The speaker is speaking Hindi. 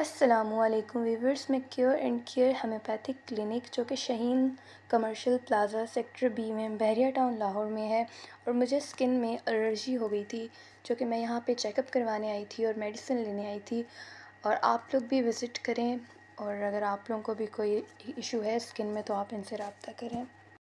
असलम वीवर्स में cure and care homeopathic clinic जो कि Shaheen commercial plaza sector B में बहरिया टाउन लाहौर में है और मुझे स्किन में एलर्जी हो गई थी जो कि मैं यहाँ पे चेकअप करवाने आई थी और मेडिसिन लेने आई थी और आप लोग भी विज़िट करें और अगर आप लोगों को भी कोई इशू है स्किन में तो आप इनसे रबता करें